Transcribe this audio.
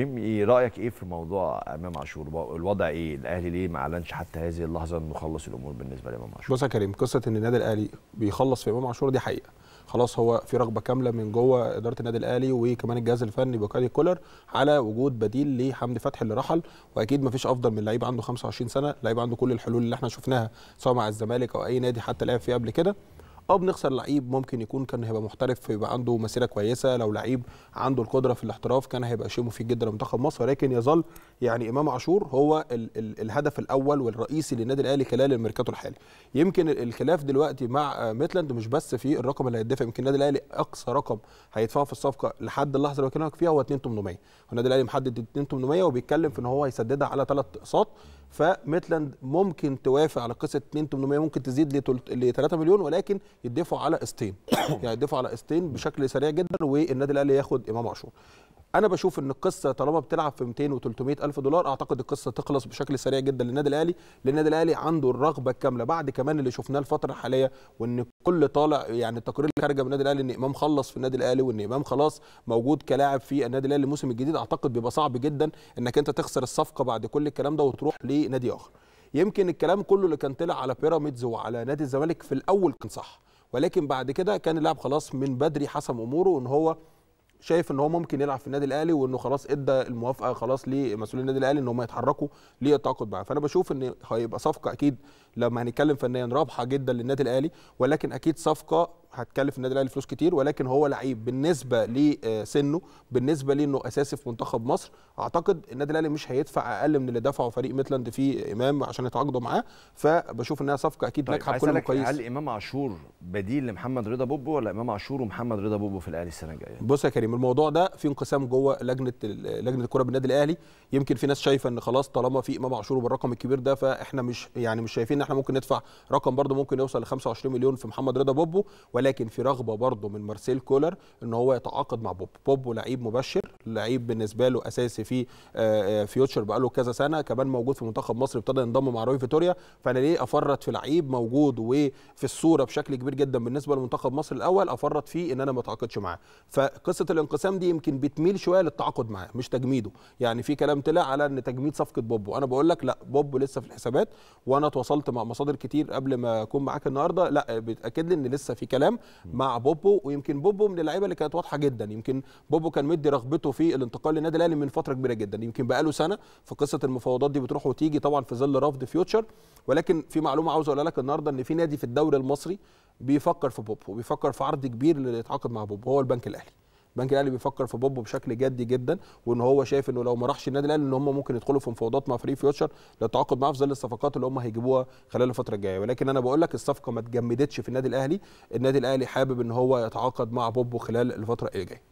ايه رايك ايه في موضوع امام عاشور الوضع ايه الاهلي ليه ما اعلنش حتى هذه اللحظه انه خلص الامور بالنسبه لامام عاشور بص يا كريم قصه ان النادي الاهلي بيخلص في امام عاشور دي حقيقه خلاص هو في رغبه كامله من جوه اداره النادي الاهلي وكمان الجهاز الفني بقيادة كولر على وجود بديل لحمدي فتحي اللي رحل واكيد ما فيش افضل من لعيب عنده 25 سنه لعيب عنده كل الحلول اللي احنا شفناها سواء مع الزمالك او اي نادي حتى لعب فيه قبل كده اه بنخسر لعيب ممكن يكون كان هيبقى محترف فيبقى عنده مسيره كويسه لو لعيب عنده القدره في الاحتراف كان هيبقى شيء مفيد جدا لمنتخب مصر ولكن يظل يعني امام عاشور هو ال ال الهدف الاول والرئيسي للنادي الاهلي خلال الميركاتو الحالي يمكن الخلاف دلوقتي مع ميتلاند مش بس في الرقم اللي هيدفع يمكن النادي الاهلي اقصى رقم هيدفعه في الصفقه لحد اللحظه اللي بكلمك فيها هو 2800 النادي الاهلي محدد 2800 وبيتكلم في ان هو هيسددها على ثلاث اقساط فميتلاند ممكن توافق على قصه 2 800 ممكن تزيد ل 3 مليون ولكن يدفعوا على قسطين يعني يدفعوا على استين بشكل سريع جدا والنادي الاهلي ياخد امام عاشور انا بشوف ان القصه طالما بتلعب في 200 و300 الف دولار اعتقد القصه تخلص بشكل سريع جدا للنادي الاهلي للنادي الاهلي عنده الرغبه الكامله بعد كمان اللي شفناه الفتره الحاليه وان كل طالع يعني التقارير اللي خارجه من النادي الاهلي ان امام خلص في النادي الاهلي وان امام خلاص موجود كلاعب في النادي الاهلي الموسم الجديد اعتقد بيبقى صعب جدا انك انت تخسر الصفقه بعد كل الكلام ده وتروح لنادي اخر يمكن الكلام كله اللي كان طلع على بيراميدز وعلى نادي الزمالك في الاول كان صح ولكن بعد كده كان اللاعب خلاص من بدري حسم اموره ان هو شايف ان هو ممكن يلعب في النادي الاهلي وانه خلاص ادى الموافقه خلاص لمسؤولي النادي الاهلي ان هم يتحركوا ليه التعاقد معاه فانا بشوف ان هيبقى صفقه اكيد لما هنتكلم فنيا رابحه جدا للنادي الاهلي ولكن اكيد صفقه هتكلف النادي الاهلي فلوس كتير ولكن هو لعيب بالنسبه لسنه آه، بالنسبه لانه اساسي في منتخب مصر اعتقد النادي الاهلي مش هيدفع اقل من اللي دفعه فريق ميتلاند في امام عشان يتعاقدوا معاه فبشوف انها صفقه اكيد طيب ناجحه بكل مقاييس هل امام عاشور بديل لمحمد رضا بوبو ولا امام عاشور ومحمد رضا بوبو في الاهلي السنه الجايه بص يا كريم الموضوع ده في انقسام جوه لجنه لجنه الكره بالنادي الاهلي يمكن في ناس شايفه ان خلاص طالما في امام عاشور بالرقم الكبير ده فاحنا مش يعني مش شايفين ان احنا ممكن ندفع رقم برده ممكن يوصل ل 25 مليون في محمد رضا بوبو ولكن في رغبه برضه من مارسيل كولر ان هو يتعاقد مع بوب بوب لعيب مبشر لعيب بالنسبه له اساسي في فيوتشر آه، آه، بقاله كذا سنه كمان موجود في منتخب مصر ابتدى ينضم مع روي فيتوريا فانا ليه افرط في لعيب موجود وفي الصوره بشكل كبير جدا بالنسبه لمنتخب مصر الاول افرط فيه ان انا ما اتعاقدش معاه فقصه الانقسام دي يمكن بتميل شويه للتعاقد معاه مش تجميده يعني في كلام طلع على ان تجميد صفقه بوب وانا بقول لك لا بوب لسه في الحسابات وانا اتواصلت مع مصادر كتير قبل ما اكون معاك النهارده لا بتاكد لي ان لسه في كلام الكلام مع بوبو ويمكن بوبو من اللعيبه اللي كانت واضحه جدا يمكن بوبو كان مدي رغبته في الانتقال للنادي الاهلي من فتره كبيره جدا يمكن بقاله سنه في قصه المفاوضات دي بتروح وتيجي طبعا في ظل رفض فيوتشر ولكن في معلومه عاوز اقولها لك النهارده ان في نادي في الدوري المصري بيفكر في بوبو بيفكر في عرض كبير اللي يتعاقد مع بوبو هو البنك الاهلي البنك الاهلي بيفكر في بوبو بشكل جدي جدا وان هو شايف انه لو ما راحش النادي الاهلي ان هم ممكن يدخلوا في مفاوضات مع فريق فيوتشر للتعاقد معاه في ظل الصفقات اللي هم هيجيبوها خلال الفتره الجايه ولكن انا بقول لك الصفقه ما اتجمدتش في النادي الاهلي النادي الاهلي حابب ان هو يتعاقد مع بوبو خلال الفتره الجايه